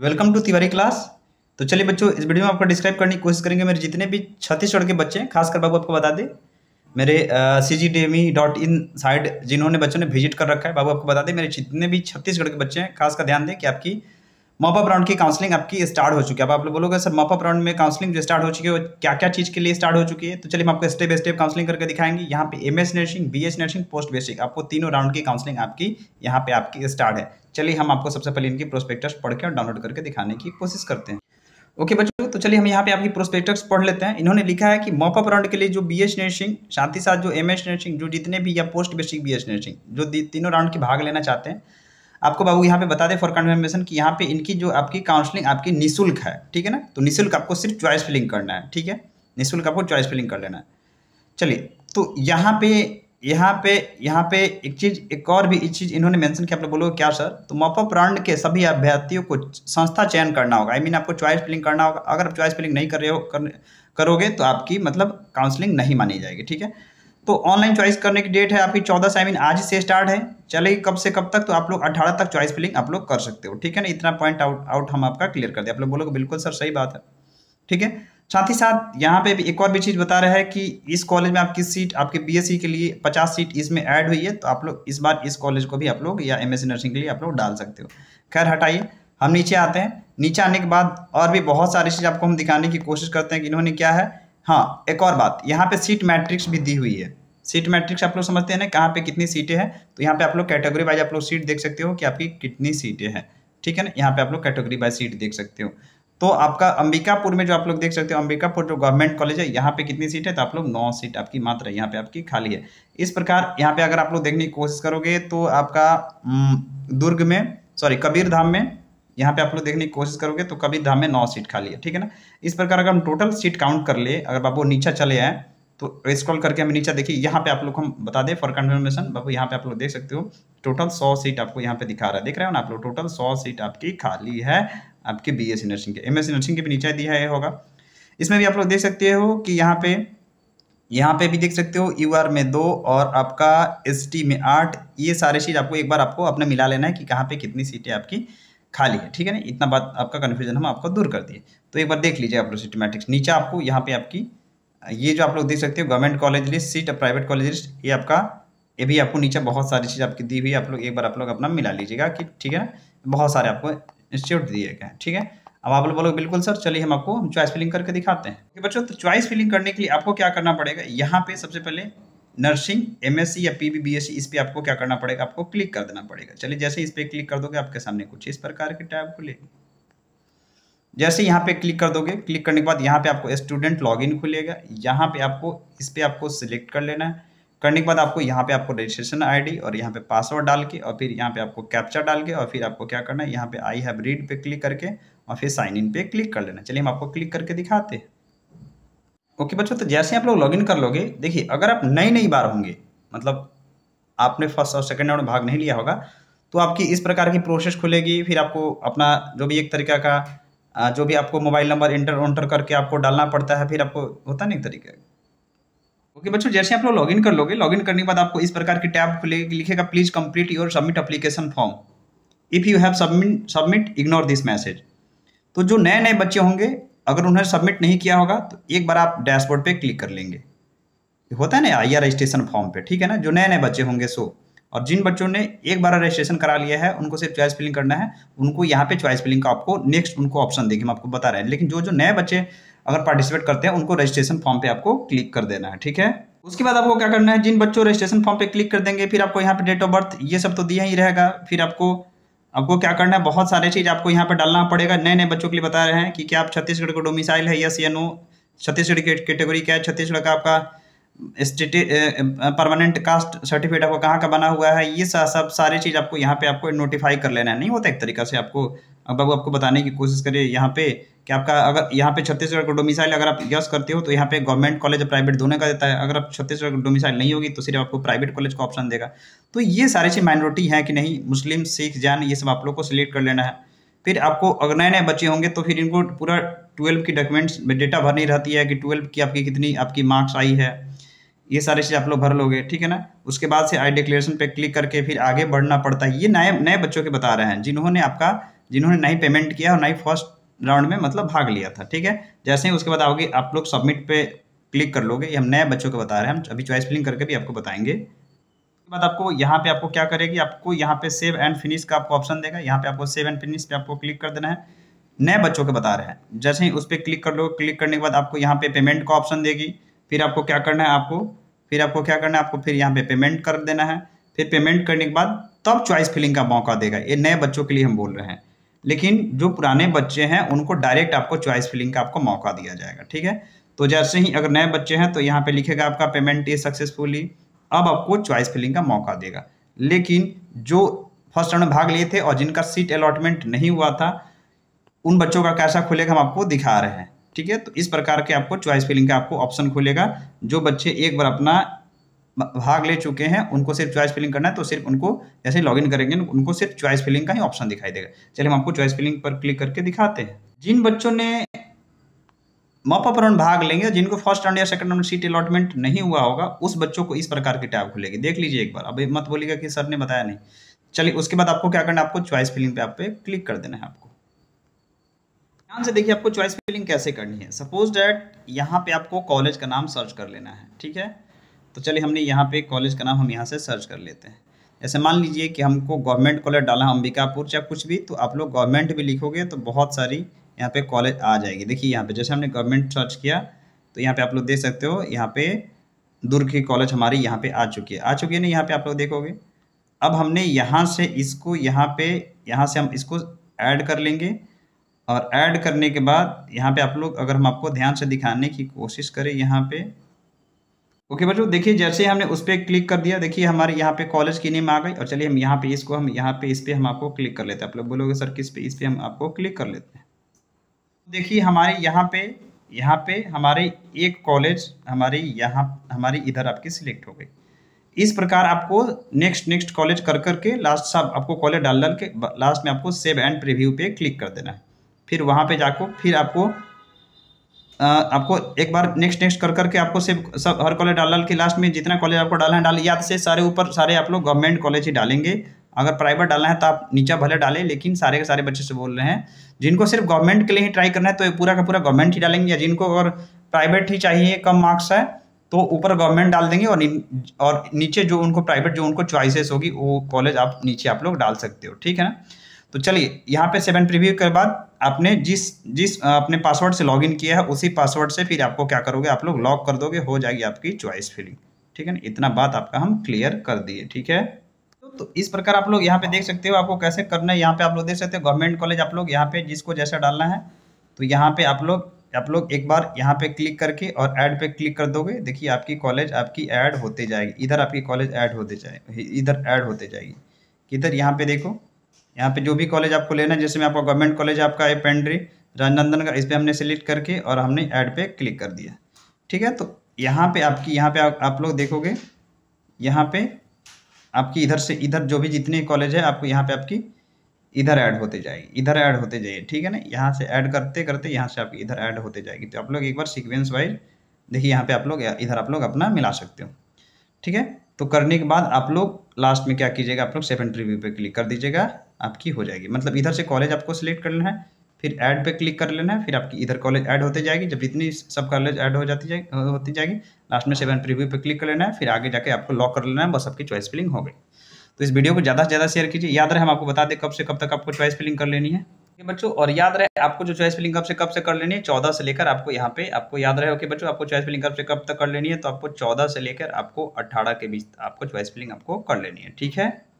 welcome to Tiwari class तो चलिए बच्चों इस वीडियो में आपको डिस्क्राइब करने की कोशिश करेंगे मेरे जितने भी छत्तीसगढ़ के बच्चे हैं खासकर बाबू आपको बता दें मेरे C G D M E dot in side जिन्होंने बच्चों ने विजिट कर रखा है बाबू आपको बता दें मेरे जितने भी छत्तीसगढ़ के बच्चे हैं खासकर ध्यान दें कि आपकी मॉपअप राउंड की काउंसलिंग आपकी स्टार्ट हो चुकी है अब आप लोग बोलोगे सर मॉपअप राउंड में काउंसलिंग जो स्टार्ट हो चुकी है वो क्या क्या चीज़ के लिए स्टार्ट हो चुकी है तो चलिए हम आपको स्टेप बाय स्टेप काउंसलिंग करके दिखाएंगे यहाँ पे M S nursing B S nursing post basic आपको तीनों राउंड की काउंसलिंग आपकी यहाँ पे आपकी स्टार्ट है चलिए हम आपको सबसे पहले इनकी प्रोस्पेक्टस पढ़ के और डाउनलोड करके दिखाने की कोशिश करते हैं ओके okay, बच्चों तो चलिए हम यहाँ पे आपकी प्रोस्पेक्टस पढ़ लेते हैं इन्होंने लिखा है कि मॉपअप राउंड के लिए जो बी एस नर्सिंग साथ ही साथ जो एम एस नर्सिंग जो जितने भी या post basic B S nursing जो तीनों राउंड के भाग लेना चाहते हैं आपको बाबू यहाँ पे बता दें फॉर कन्फर्मेशन कि यहाँ पे इनकी जो आपकी काउंसलिंग आपकी निःशुल्क है ठीक है ना तो निःशुल्क आपको सिर्फ चॉइस फिलिंग करना है ठीक है निःशुल्क आपको चॉइस फिलिंग कर लेना है चलिए तो यहाँ पे यहाँ पे यहाँ पे एक चीज़ एक और भी एक चीज़ इन्होंने मेंशन किया आप लोग बोलोगे क्या सर तो मॉपअप राउंड के सभी अभ्यर्थियों को संस्था चयन करना होगा आई I मीन mean, आपको चॉइस फिलिंग करना होगा अगर आप चॉइस फिलिंग नहीं कर रहे हो कर, करोगे तो आपकी मतलब काउंसलिंग नहीं मानी जाएगी ठीक है तो ऑनलाइन चॉइस करने की डेट है आपकी चौदह सेमिन आज से स्टार्ट है चलेगी कब से कब तक तो आप लोग अठारह तक चॉइस फिलिंग आप लोग कर सकते हो ठीक है ना इतना पॉइंट आउट आउट हम आपका क्लियर कर दिया आप लोग बोलोगे बिल्कुल सर सही बात है ठीक है साथ ही साथ यहाँ पे भी एक और भी चीज़ बता रहा है कि इस कॉलेज में आपकी सीट आपके बी के लिए पचास सीट इसमें ऐड हुई है तो आप लोग इस बार इस कॉलेज को भी आप लोग या एम नर्सिंग के लिए आप लोग डाल सकते हो खैर हटाइए हम नीचे आते हैं नीचे आने के बाद और भी बहुत सारी चीज़ आपको हम दिखाने की कोशिश करते हैं कि इन्होंने क्या है हाँ एक और बात यहाँ पे सीट मैट्रिक्स भी दी हुई है सीट मैट्रिक्स आप लोग समझते हैं ना कहाँ पे कितनी सीटें हैं तो यहाँ पे आप लोग कैटेगरी वाइज आप लोग सीट देख सकते हो कि आपकी कितनी सीटें हैं ठीक है ना यहाँ पे आप लोग कैटेगरी वाइज सीट देख सकते हो तो आपका अंबिकापुर में जो आप लोग देख सकते हो अंबिकापुर जो गवर्नमेंट कॉलेज है यहाँ पे कितनी सीट है तो आप लोग नौ सीट आपकी मात्र यहाँ पे आपकी खाली है इस प्रकार यहाँ पे अगर आप लोग देखने की कोशिश करोगे तो आपका दुर्ग में सॉरी कबीर धाम में यहाँ पे आप लोग देखने की कोशिश करोगे तो कभी धाम में नौ सीट खाली है ठीक है ना इस प्रकार अगर हम टोटल सीट काउंट कर ले अगर बाबू नीचा चले आए तो स्क्रॉल करके हमें नीचे देखिए यहाँ पे आप लोग हम बता दें फॉर कन्फर्मेशन बाबू यहाँ पे आप लोग देख सकते हो टोटल सौ सीट आपको यहाँ पे दिखा रहा है देख रहे हो ना आप लोग टोटल सौ सीट आपकी खाली है आपके बी एस नर्सिंग के एम एस नर्सिंग के भी नीचे दिया है होगा इसमें भी आप लोग देख सकते हो कि यहाँ पे यहाँ पे भी देख सकते हो यू आर में दो और आपका एस टी में आठ ये सारे सीट आपको एक बार आपको अपने मिला लेना है कि कहाँ पे कितनी सीटें आपकी खाली है ठीक है ना इतना बात आपका कन्फ्यूजन हम आपको दूर कर दिए तो एक बार देख लीजिए आप लोग सिस्टमैटिक्स नीचे आपको यहाँ पे आपकी ये जो आप लोग देख सकते हो गवर्नमेंट कॉलेज लिस्ट सीट और प्राइवेट कॉलेज लिस्ट ये आपका ये भी आपको नीचे बहुत सारी चीज़ आपकी दी हुई आप लोग एक बार आप लोग अपना मिला लीजिएगा कि ठीक है ना बहुत सारे आपको इंस्टीट्यूट दिए गए ठीक है अब आप लोग बोलोगे बिल्कुल सर चलिए हम आपको चॉइस फिलिंग करके दिखाते हैं बच्चों तो चॉइस फिलिंग करने के लिए आपको क्या करना पड़ेगा यहाँ पे सबसे पहले नर्सिंग सी या पी सी इस पर आपको क्या करना पड़ेगा आपको क्लिक कर देना पड़ेगा चलिए जैसे इस पर क्लिक कर दोगे आपके सामने कुछ इस प्रकार के टैब खुलेगी जैसे यहाँ पे क्लिक कर दोगे क्लिक करने के बाद यहाँ पे आपको स्टूडेंट लॉगिन खुलेगा यहाँ पे आपको इस पर आपको सिलेक्ट कर लेना है करने के बाद आपको यहाँ पे आपको रजिस्ट्रेशन आईडी और यहाँ पे पासवर्ड डाल के और फिर यहाँ पे आपको कैप्चा डाल के और फिर आपको क्या करना है यहाँ पे आई हैव रीड पे क्लिक करके और फिर साइन इन पे क्लिक कर लेना चलिए हम आपको क्लिक करके दिखाते हैं ओके बच्चों तो जैसे आप लोग लॉगिन कर लोगे देखिए अगर आप नई नई बार होंगे मतलब आपने फर्स्ट और सेकेंड राउंड भाग नहीं लिया होगा तो आपकी इस प्रकार की प्रोसेस खुलेगी फिर आपको अपना जो भी एक तरीका का जो भी आपको मोबाइल नंबर इंटर उंटर करके आपको डालना पड़ता है फिर आपको होता नहीं एक तरीका ओके बच्चों जैसे आप लोग लॉगिन कर लोगे लॉगिन करने के बाद आपको इस प्रकार की टैब खुलेगी लिखेगा please complete your submit application form if you have submit submit ignore this message तो जो नए नए बच्चे होंगे अगर उन्होंने सबमिट नहीं किया होगा तो एक बार आप डैशबोर्ड पे क्लिक कर लेंगे होता है ना आई रजिस्ट्रेशन फॉर्म पे ठीक है ना जो नए नए बच्चे होंगे सो और जिन बच्चों ने एक बार रजिस्ट्रेशन करा लिया है उनको सिर्फ चॉइस फिलिंग करना है उनको यहाँ पे चॉइस फिलिंग का आपको नेक्स्ट उनको ऑप्शन देखिए मैं आपको बता रहे हैं लेकिन जो जो नए बच्चे अगर पार्टिसिपेट करते हैं उनको रजिस्ट्रेशन फॉर्म पे आपको क्लिक कर देना है ठीक है उसके बाद आपको क्या करना है जिन बच्चों रजिस्ट्रेशन फॉर्म पे क्लिक कर देंगे फिर आपको यहाँ पे डेट ऑफ बर्थ ये सब तो दिया ही रहेगा फिर आपको आपको क्या करना है बहुत सारे चीज़ आपको यहाँ पर डालना पड़ेगा नए नए बच्चों के लिए बता रहे हैं कि क्या आप छत्तीसगढ़ का डोमिसाइल है यस या नो छत्तीसगढ़ की कैटेगरी क्या है छत्तीसगढ़ का आपका स्टेट परमानेंट कास्ट सर्टिफिकेट आपको कहाँ का बना हुआ है ये सब सारी चीज़ आपको यहाँ पे आपको नोटिफाई कर लेना है नहीं होता एक तरीका से आपको अब आपको बताने की कोशिश करिए यहाँ पे कि आपका अगर यहाँ पे छत्तीसगढ़ का डोमिसाइल अगर आप यस करते हो तो यहाँ पे गवर्नमेंट कॉलेज और प्राइवेट दोनों का देता है अगर आप छत्तीसगढ़ डोमिसाइल नहीं होगी तो सिर्फ आपको प्राइवेट कॉलेज का ऑप्शन देगा तो ये सारी चीज़ माइनॉरिटी है कि नहीं मुस्लिम सिख जैन ये सब आप लोग को सिलेक्ट कर लेना है फिर आपको अगर नए नए बच्चे होंगे तो फिर इनको पूरा ट्वेल्व की डॉक्यूमेंट्स में डेटा भरनी रहती है कि ट्वेल्व की आपकी कितनी आपकी मार्क्स आई है ये सारी चीज़ आप लोग भर लोगे ठीक है ना उसके बाद से आई डिक्लेरेशन पे क्लिक करके फिर आगे बढ़ना पड़ता है ये नए नए बच्चों के बता रहे हैं जिन्होंने आपका जिन्होंने नहीं पेमेंट किया और नई फर्स्ट राउंड में मतलब भाग लिया था ठीक है जैसे ही उसके बाद आओगे आप लोग सबमिट पे क्लिक कर लोगे ये हम नए बच्चों को बता रहे हैं हम अभी चॉइस फिलिंग करके भी आपको बताएंगे उसके बाद आपको यहाँ पे आपको क्या करेगी आपको यहाँ पे सेव एंड फिनिश का आपको ऑप्शन देगा यहाँ पे आपको सेव एंड फिनिश पे आपको क्लिक कर देना है नए बच्चों के बता रहे हैं जैसे ही उस पर क्लिक कर लो क्लिक करने के बाद आपको यहाँ पे पेमेंट का ऑप्शन देगी फिर आपको क्या करना है आपको फिर आपको क्या करना है आपको फिर यहाँ पे पेमेंट कर देना है फिर पेमेंट करने के बाद तब चॉइस फिलिंग का मौका देगा ये नए बच्चों के लिए हम बोल रहे हैं लेकिन जो पुराने बच्चे हैं उनको डायरेक्ट आपको चॉइस फिलिंग का आपको मौका दिया जाएगा ठीक है तो जैसे ही अगर नए बच्चे हैं तो यहाँ पे लिखेगा आपका पेमेंट इज सक्सेसफुली अब आपको चॉइस फिलिंग का मौका देगा लेकिन जो फर्स्ट राउंड में भाग लिए थे और जिनका सीट अलॉटमेंट नहीं हुआ था उन बच्चों का कैसा खुलेगा हम आपको दिखा रहे हैं ठीक है तो इस प्रकार के आपको चॉइस फिलिंग का आपको ऑप्शन खुलेगा जो बच्चे एक बार अपना भाग ले चुके हैं उनको सिर्फ चॉइस फिलिंग करना है तो सिर्फ उनको जैसे लॉग इन करेंगे उनको सिर्फ चॉइस फिलिंग का ही ऑप्शन दिखाई देगा चलिए हम आपको चॉइस फिलिंग पर क्लिक करके दिखाते हैं जिन बच्चों ने मॉपअप राउंड भाग लेंगे जिनको फर्स्ट राउंड या सेकंड राउंड सीट अलॉटमेंट नहीं हुआ होगा उस बच्चों को इस प्रकार की टैब खुलेगी देख लीजिए एक बार अभी मत बोलिएगा कि सर ने बताया नहीं चलिए उसके बाद आपको क्या करना है आपको चॉइस फिलिंग पे आप पे क्लिक कर देना है आपको ध्यान से देखिए आपको चॉइस फिलिंग कैसे करनी है सपोज डैट यहाँ पे आपको कॉलेज का नाम सर्च कर लेना है ठीक है तो चलिए हमने यहाँ पे कॉलेज का नाम हम यहाँ से सर्च कर लेते हैं ऐसे मान लीजिए कि हमको गवर्नमेंट कॉलेज डाला अंबिकापुर या कुछ भी तो आप लोग गवर्नमेंट भी लिखोगे तो बहुत सारी यहाँ पे कॉलेज आ जाएगी देखिए यहाँ पे जैसे हमने गवर्नमेंट सर्च किया तो यहाँ पे आप लोग देख सकते हो यहाँ पे दुर्ग की कॉलेज हमारी यहाँ पे आ चुकी है आ चुकी है ना यहाँ पे आप लोग देखोगे अब हमने यहाँ से इसको यहाँ पे यहाँ से हम इसको ऐड कर लेंगे और ऐड करने के बाद यहाँ पे आप लोग अगर हम आपको ध्यान से दिखाने की कोशिश करें यहाँ पे ओके बच्चों देखिए जैसे हमने उस पर क्लिक कर दिया देखिए हमारे यहाँ पे कॉलेज की नेम आ गई और चलिए हम यहाँ पे इसको हम यहाँ पे इस पर हम आपको क्लिक कर लेते हैं आप लोग बोलोगे सर किस पे इस पर हम आपको क्लिक कर लेते हैं देखिए हमारे यहाँ पे यहाँ पे हमारे एक कॉलेज हमारे यहाँ हमारी इधर आपकी सिलेक्ट हो गई इस प्रकार आपको नेक्स्ट नेक्स्ट कॉलेज कर करके लास्ट सब आपको कॉलेज डाल डाल के लास्ट में आपको सेव एंड प्रिव्यू पे क्लिक कर देना है फिर वहाँ पे जाकर फिर आपको आपको एक बार नेक्स्ट नेक्स्ट कर करके आपको सिर्फ सब हर कॉलेज डाल डाल के लास्ट में जितना कॉलेज आपको डालना है डाल याद तो से सारे ऊपर सारे आप लोग गवर्नमेंट कॉलेज ही डालेंगे अगर प्राइवेट डालना है तो आप नीचा भले डालें लेकिन सारे के सारे बच्चे से बोल रहे हैं जिनको सिर्फ गवर्नमेंट के लिए ही ट्राई करना है तो पूरा का पूरा गवर्नमेंट ही डालेंगे या जिनको अगर प्राइवेट ही चाहिए कम मार्क्स है तो ऊपर गवर्नमेंट डाल देंगे और और नीचे जो उनको प्राइवेट जो उनको चॉइसेस होगी वो कॉलेज आप नीचे आप लोग डाल सकते हो ठीक है ना तो चलिए यहाँ पे सेवन प्रीव्यू के बाद आपने जिस जिस अपने पासवर्ड से लॉगिन किया है उसी पासवर्ड से फिर आपको क्या करोगे आप लोग लॉक कर दोगे हो जाएगी आपकी चॉइस फिलिंग ठीक है ना इतना बात आपका हम क्लियर कर दिए ठीक है तो इस प्रकार आप लोग यहाँ पे देख सकते हो आपको कैसे करना है यहाँ पे आप लोग देख सकते हो गवर्नमेंट कॉलेज आप लोग यहाँ पे जिसको जैसा डालना है तो यहाँ पे आप लोग आप लोग एक बार यहाँ पे क्लिक करके और ऐड पे क्लिक कर दोगे देखिए आपकी कॉलेज आपकी ऐड होते जाएगी इधर आपकी कॉलेज ऐड होते जाए इधर ऐड होते जाएगी किधर यहाँ पे देखो यहाँ पे जो भी कॉलेज आपको लेना है जैसे मैं आपका गवर्नमेंट कॉलेज आपका है पेंड्री राजनंदन का इस पर हमने सेलेक्ट करके और हमने ऐड पे क्लिक कर दिया ठीक है तो यहाँ पे आपकी यहाँ पे आ, आप लोग देखोगे यहाँ पे आपकी इधर से इधर जो भी जितने कॉलेज है आपको यहाँ पे आपकी इधर ऐड होते जाएगी इधर ऐड होते जाइए ठीक है ना यहाँ से ऐड करते करते यहाँ से आपकी इधर ऐड होते जाएगी तो आप लोग एक बार सिक्वेंस वाइज देखिए यहाँ पे आप लोग इधर आप लोग अपना मिला सकते हो ठीक है तो करने के बाद आप लोग लास्ट में क्या कीजिएगा आप लोग सेव एंड रिव्यू पे क्लिक कर दीजिएगा आपकी हो जाएगी मतलब इधर से कॉलेज आपको सिलेक्ट कर लेना है फिर ऐड पे क्लिक कर लेना है फिर आपकी इधर कॉलेज ऐड होते जाएगी जब इतनी सब कॉलेज ऐड हो जाती जाएगी होती जाएगी लास्ट में सेवन प्रीव्यू पे क्लिक कर लेना है फिर आगे जाके आपको लॉक कर लेना है बस आपकी चॉइस फिलिंग हो गई तो इस वीडियो को ज़्यादा से ज़्यादा शेयर कीजिए याद रहे हम आपको बता दें कब से कब तक आपको चॉइस फिलिंग कर लेनी है बच्चों और याद रहे आपको जो चॉइस फिलिंग कब से कब से कर लेनी है चौदह से लेकर आपको यहाँ पे आपको याद रहे ओके बच्चों आपको चॉइस फिलिंग कब से कब तक कर लेनी है तो आपको चौदह से लेकर आपको अट्ठारह के बीच आपको चॉइस फिलिंग आपको कर लेनी है ठीक है